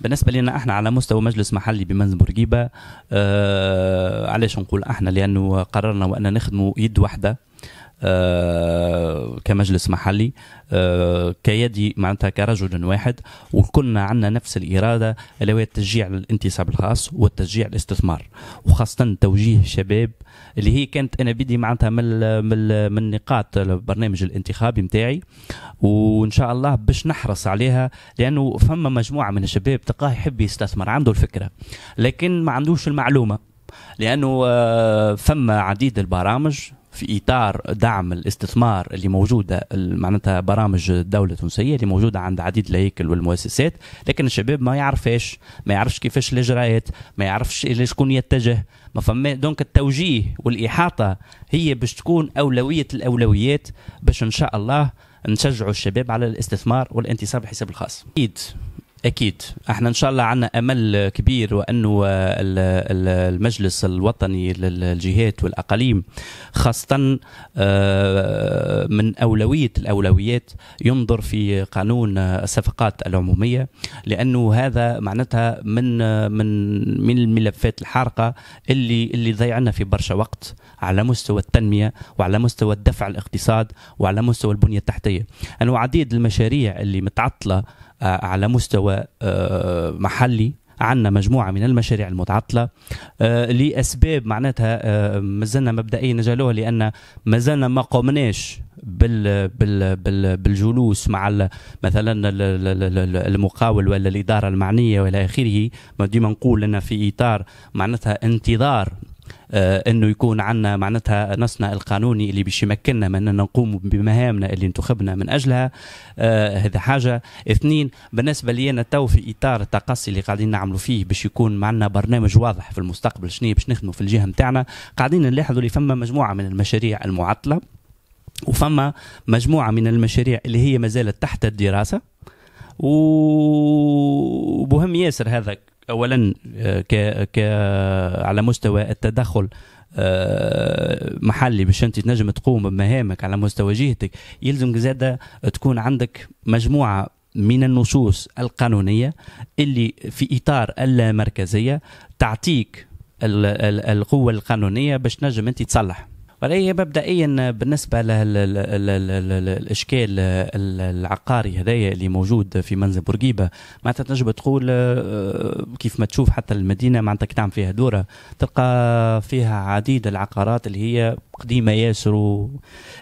بالنسبه لنا احنا على مستوى مجلس محلي بمنزل بورقيبه آه علاش نقول احنا لانه قررنا وان نخدموا يد واحده آه، كمجلس محلي آه، كيدي معناتها كرجل واحد وكنا عندنا نفس الاراده اللي هو التشجيع للانتساب الخاص والتشجيع الاستثمار وخاصه توجيه الشباب اللي هي كانت انا بدي معناتها من من من نقاط البرنامج الانتخابي نتاعي وان شاء الله باش نحرص عليها لانه فما مجموعه من الشباب تلقاه يحب يستثمر عنده الفكره لكن ما عندوش المعلومه لانه آه، فما عديد البرامج في اطار دعم الاستثمار اللي موجوده معناتها برامج الدوله التونسيه اللي موجوده عند عديد الهيكل والمؤسسات لكن الشباب ما يعرفهاش ما يعرفش كيفاش الاجراءات ما يعرفش الى شكون يتجه ما فما دونك التوجيه والاحاطه هي باش تكون اولويه الاولويات باش ان شاء الله نشجعوا الشباب على الاستثمار والانتصاب الحساب الخاص اكيد اكيد احنا ان شاء الله عندنا امل كبير وانه المجلس الوطني للجهات والاقاليم خاصه آه، من اولويه الاولويات ينظر في قانون الصفقات العموميه لانه هذا معناتها من من من الملفات الحارقه اللي اللي ضيعنا في برشا وقت على مستوى التنميه وعلى مستوى الدفع الاقتصاد وعلى مستوى البنيه التحتيه انه عديد المشاريع اللي متعطله على مستوى آه، محلي عندنا مجموعه من المشاريع المتعطله آه، لاسباب معناتها آه، مازلنا مبدئيا نجعلوها لان مازلنا ما قمناش بال بال بال بالجلوس مع مثلا المقاول ولا الاداره المعنيه والى اخره ديما نقول ان في اطار معناتها انتظار آه، انه يكون عندنا معناتها نصنا القانوني اللي باش يمكننا من ان نقوم بمهامنا اللي انتخبنا من اجلها آه هذا حاجه اثنين بالنسبه لي انا تو في اطار التقصي اللي قاعدين نعملوا فيه باش يكون معنا برنامج واضح في المستقبل شنو باش نخدموا في الجهه نتاعنا قاعدين نلاحظوا اللي فما مجموعه من المشاريع المعطله وفما مجموعه من المشاريع اللي هي ما زالت تحت الدراسه وبهم ياسر هذا اولا آه، ك ك على مستوى التدخل آه، محلي باش انت تنجم تقوم بمهامك على مستوى جهتك يلزم زاده تكون عندك مجموعه من النصوص القانونيه اللي في اطار اللامركزيه تعطيك القوه القانونيه باش تنجم انت تصلح وهي مبدئيا بالنسبه للاشكال العقاري هذايا اللي موجود في منزل بورقيبه معناتها تنجم تقول آه، كيف ما تشوف حتى المدينه معناتها كي تعمل فيها دوره تلقى فيها عديد العقارات اللي هي قديمه ياسر ياسر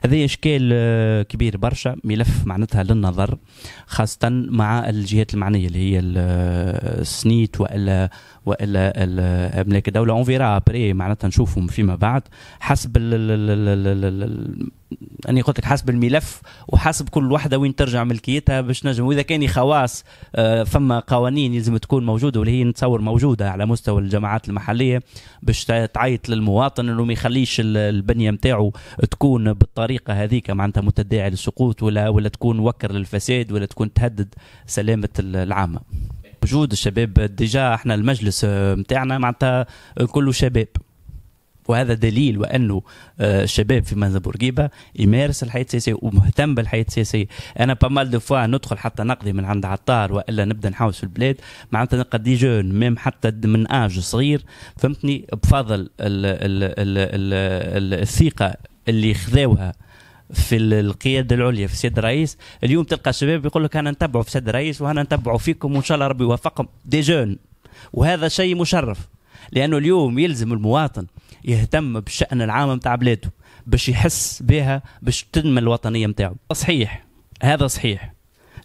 هذا اشكال آه، كبير برشا ملف معناتها للنظر خاصه مع الجهات المعنيه اللي هي السنيت آه، والا والا آه، املاك الدوله اون فيرا ابري معناتها نشوفهم فيما بعد حسب اني قلت لك حسب الملف وحسب كل وحده وين ترجع ملكيتها باش نجم واذا كان خواص آه، فما قوانين يلزم تكون موجوده واللي هي نتصور موجوده على مستوى الجماعات المحليه باش تعيط للمواطن انه ما يخليش البنيه نتاعو تكون بالطريقه هذيك معناتها متداعي للسقوط ولا ولا تكون وكر للفساد ولا تكون تهدد سلامه العامه وجود الشباب ديجا احنا المجلس نتاعنا آه، معناتها كله شباب وهذا دليل وانه آه، الشباب في منزل بورقيبه يمارس الحياه السياسيه ومهتم بالحياه السياسيه انا بامال دو فوا ندخل حتى نقضي من عند عطار والا نبدا نحوس في البلاد معناتها نلقى دي جون ميم حتى من اج صغير فهمتني بفضل الـ الـ الـ الـ الـ الثقه اللي خذاوها في القياده العليا في سيد الرئيس اليوم تلقى الشباب يقول لك انا نتبعوا في سيد الرئيس وهنا نتبعوا فيكم وان شاء الله ربي يوفقهم دي جون وهذا شيء مشرف لانه اليوم يلزم المواطن يهتم بالشأن العام متاع بلاده باش يحس بها باش تنمى الوطنية نتاعو صحيح هذا صحيح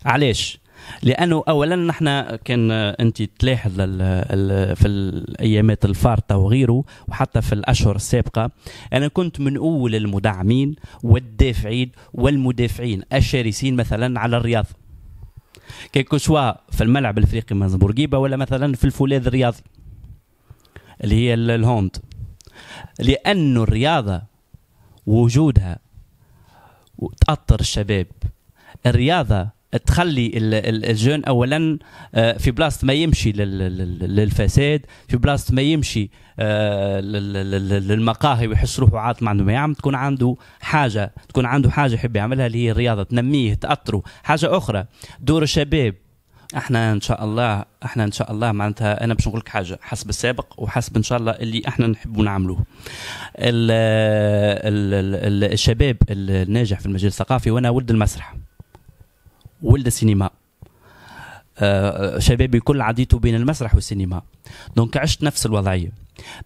علاش لانه اولا نحن كان انت تلاحظ في الايامات الفارطه وغيره وحتى في الاشهر السابقه انا كنت من اول المدعمين والدافعين والمدافعين الشرسين مثلا على الرياض كيكو سوا في الملعب الافريقي من بورقيبه ولا مثلا في الفولاذ الرياضي اللي هي الهوند لأن الرياضة وجودها تأطر الشباب الرياضة تخلي الجون اولا آه، في بلاصه ما يمشي للفساد في بلاصه ما يمشي آه، للمقاهي ويحس روحه عاطل ما عنده ما يعمل يعني تكون عنده حاجه تكون عنده حاجه يحب يعملها اللي هي الرياضه تنميه تأطره حاجه اخرى دور الشباب احنا ان شاء الله احنا ان شاء الله معناتها انا باش نقول لك حاجه حسب السابق وحسب ان شاء الله اللي احنا نحبوا نعملوه الشباب الناجح في المجال الثقافي وانا ولد المسرح ولد السينما آه، شبابي الكل عديته بين المسرح والسينما دونك عشت نفس الوضعيه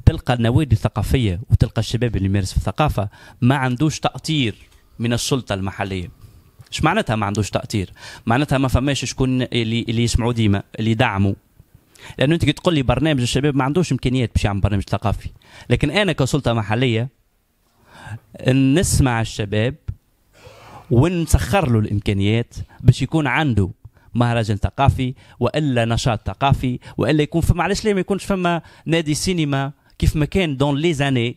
تلقى النوادي الثقافيه وتلقى الشباب اللي يمارس في الثقافه ما عندوش تاطير من السلطه المحليه اش معناتها ما عندوش تاثير معناتها ما فماش شكون اللي اللي يسمعوا ديما اللي يدعموا لانه انت تقول لي برنامج الشباب ما عندوش امكانيات باش يعمل برنامج ثقافي لكن انا كسلطه محليه نسمع الشباب ونسخر له الامكانيات باش يكون عنده مهرجان ثقافي والا نشاط ثقافي والا يكون فما علاش ليه ما يكونش فما نادي سينما كيف ما كان دون لي زاني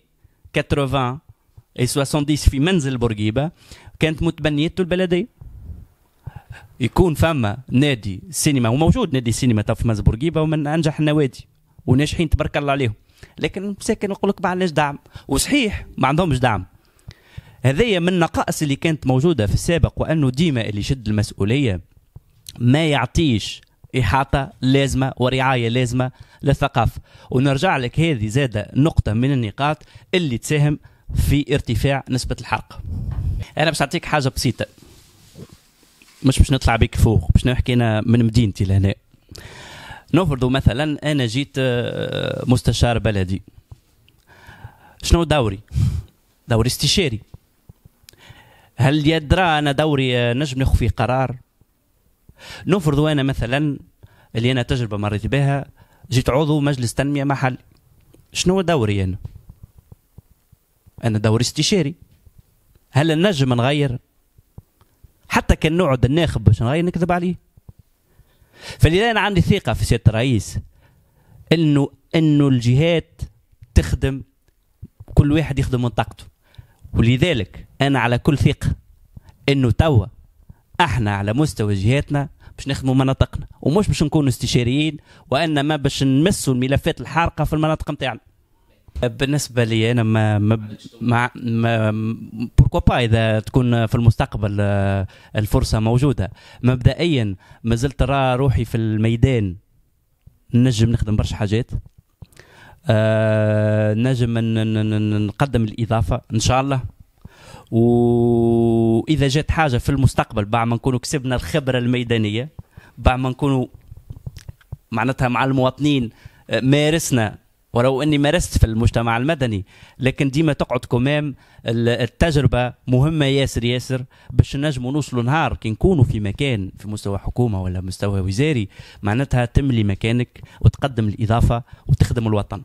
80 اي 70 في منزل بورقيبه كانت متبنيته البلديه يكون فما نادي سينما وموجود نادي سينما تو في منزل بورقيبه ومن انجح النوادي وناجحين تبارك الله عليهم لكن مساكن نقول لك ما عندناش دعم وصحيح ما عندهمش دعم هذايا من النقائص اللي كانت موجوده في السابق وانه ديما اللي يشد المسؤوليه ما يعطيش إحاطة لازمة ورعاية لازمة للثقافة ونرجع لك هذه زادة نقطة من النقاط اللي تساهم في ارتفاع نسبه الحرق انا باش نعطيك حاجه بسيطه مش باش نطلع بك فوق باش نحكي انا من مدينتي لهنا نفرضوا مثلا انا جيت آه، مستشار بلدي شنو دوري دوري استشاري هل يدرى انا دوري آه، نجم ناخذ فيه قرار نفرضوا انا مثلا اللي انا تجربه مريت بها جيت عضو مجلس تنميه محلي شنو دوري انا انا دوري استشاري هل نجم نغير حتى كان نقعد الناخب باش نغير نكذب عليه فلذا انا عندي ثقه في سياده الرئيس انه انه الجهات تخدم كل واحد يخدم من طاقته ولذلك انا على كل ثقه انه توا احنا على مستوى جهاتنا باش نخدموا مناطقنا ومش باش نكونوا استشاريين وانما باش نمسوا الملفات الحارقه في المناطق نتاعنا بالنسبه لي انا ما ما ما, ما بوركوا با اذا تكون في المستقبل آه، الفرصه موجوده مبدئيا ما زلت راه روحي في الميدان نجم نخدم برشا حاجات آه نجم نقدم الاضافه ان شاء الله واذا جات حاجه في المستقبل بعد ما نكونوا كسبنا الخبره الميدانيه بعد ما نكونوا معناتها مع المواطنين آه، مارسنا ولو اني مارست في المجتمع المدني لكن ديما تقعد كمام التجربه مهمه ياسر ياسر باش نجموا نوصلوا نهار كي نكونوا في مكان في مستوى حكومه ولا مستوى وزاري معناتها تملي مكانك وتقدم الاضافه وتخدم الوطن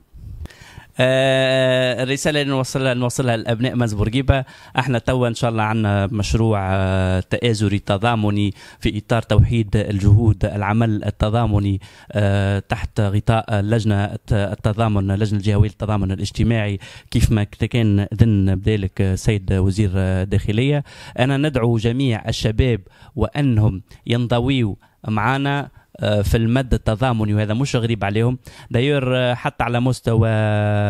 آه، الرساله اللي نوصلها نوصلها لابناء مز بورقيبه احنا توا ان شاء الله عندنا مشروع آه، تآزري تضامني في اطار توحيد الجهود العمل التضامني آه، تحت غطاء لجنه التضامن اللجنه الجهويه للتضامن الاجتماعي كيف ما كان ذن بذلك السيد وزير الداخليه انا ندعو جميع الشباب وانهم ينضويوا معنا آه، في المد التضامني وهذا مش غريب عليهم داير آه، حتى على مستوى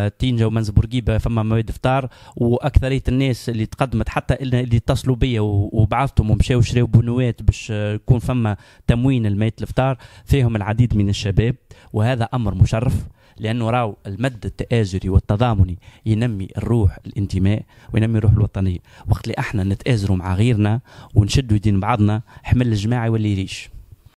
تينجا ومنز بورقيبة فما مواد فطار واكثريه الناس اللي تقدمت حتى اللي اتصلوا بيا وبعثتهم ومشاو شراو بنوات باش آه، يكون فما تموين الميت الفطار فيهم العديد من الشباب وهذا امر مشرف لانه راو المد التآزري والتضامني ينمي الروح الانتماء وينمي الروح الوطنيه وقت اللي احنا نتآزروا مع غيرنا ونشدوا يدين بعضنا حمل الجماعه يولي ريش